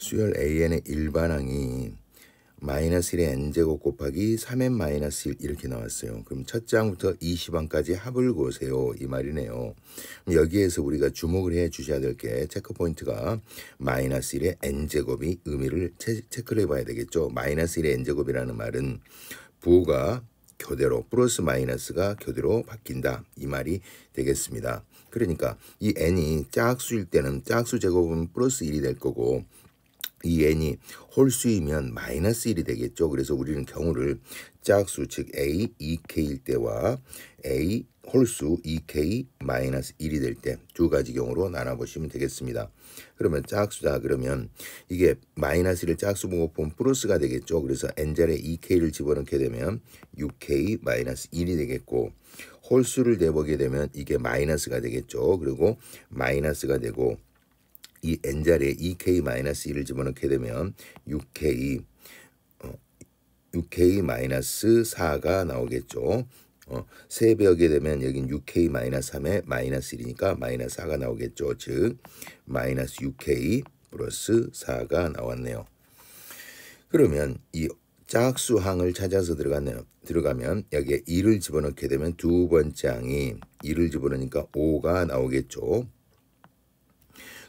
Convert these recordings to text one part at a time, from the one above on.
수열 AN의 일반항이 마이너스 1의 n제곱 곱하기 3n 마이너스 1 이렇게 나왔어요. 그럼 첫 장부터 20항까지 합을 보세요. 이 말이네요. 여기에서 우리가 주목을 해 주셔야 될 게 체크 포인트가 마이너스 1의 n제곱이 의미를 체, 체크를 해봐야 되겠죠. 마이너스 1의 n제곱이라는 말은 부호가 교대로 플러스 마이너스가 교대로 바뀐다 이 말이 되겠습니다. 그러니까 이 n이 짝수일 때는 짝수 제곱은 플러스 1이 될 거고 이 n이 홀수이면 마이너스 1이 되겠죠. 그래서 우리는 경우를 짝수 즉 a, 2 e, k 일 때와 a 홀수 2k e, 마이너스 1이 될 때 두 가지 경우로 나눠보시면 되겠습니다. 그러면 짝수다 그러면 이게 마이너스 1을 짝수 보고보 플러스가 되겠죠. 그래서 n자리에 2k를 e, 집어넣게 되면 6k 마이너스 1이 되겠고 홀수를 내보게 되면 이게 마이너스가 되겠죠. 그리고 마이너스가 되고 이 n자리에 2k-1을 e 집어넣게 되면 6k 어, 6k-4가 나오겠죠. 어, 세배하게 되면 여긴 6k-3에 마이너스 1이니까 마이너스 4가 나오겠죠. 즉 마이너스 6k 플러스 4가 나왔네요. 그러면 이 짝수항을 찾아서 들어가네요. 들어가면 여기에 2를 집어넣게 되면 두 번째 항이 2를 집어넣으니까 5가 나오겠죠.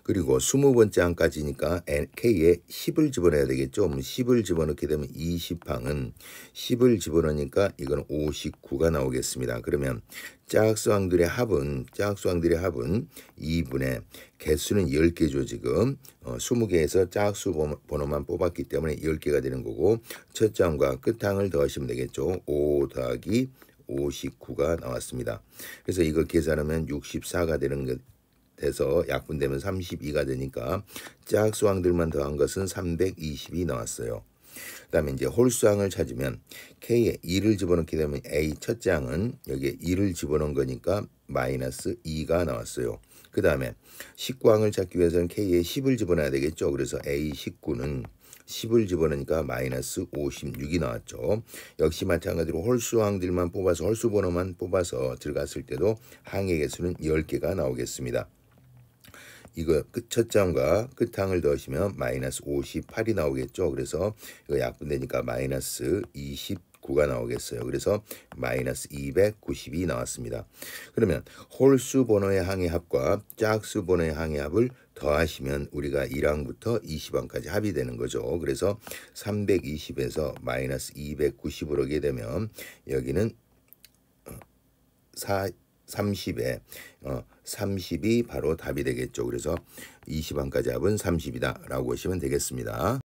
그리고 2 0 번째 항까지니까 K에 10을 집어넣어야 되겠죠. 10을 집어넣게 되면 20항은 10을 집어넣으니까 이건 59가 나오겠습니다. 그러면 짝수항들의 합은 짝수항들의 합은 2분의 개수는 10개죠. 지금 어, 20개에서 짝수 번호만 뽑았기 때문에 10개가 되는 거고 첫째 항과 끝항을 더하시면 되겠죠. 5 더하기 59가 나왔습니다. 그래서 이걸 계산하면 64가 되는 돼서 약분되면 32가 되니까 짝수항들만 더한 것은 320이 나왔어요. 그 다음에 이제 홀수항을 찾으면 K에 2를 집어넣게 되면 A 첫장은 여기에 2를 집어넣은 거니까 마이너스 2가 나왔어요. 그 다음에 19항을 찾기 위해서는 K에 10을 집어넣어야 되겠죠. 그래서 A19는 10을 집어넣으니까 마이너스 56이 나왔죠. 역시 마찬가지로 홀수항들만 뽑아서 홀수 번호만 뽑아서 들어갔을 때도 항의 개수는 10개가 나오겠습니다. 이거 끝 첫장과 끝항을 더하시면 마이너스 58이 나오겠죠. 그래서 이거 약분되니까 마이너스 29가 나오겠어요. 그래서 마이너스 292 나왔습니다. 그러면 홀수 번호의 항의 합과 짝수 번호의 항의 합을 더하시면 우리가 1항부터 20항까지 합이 되는 거죠. 그래서 320에서 마이너스 290으로 오게 되면 여기는 4, 30에 어, 어 30이 바로 답이 되겠죠. 그래서 20안까지 합은 30이다라고 보시면 되겠습니다.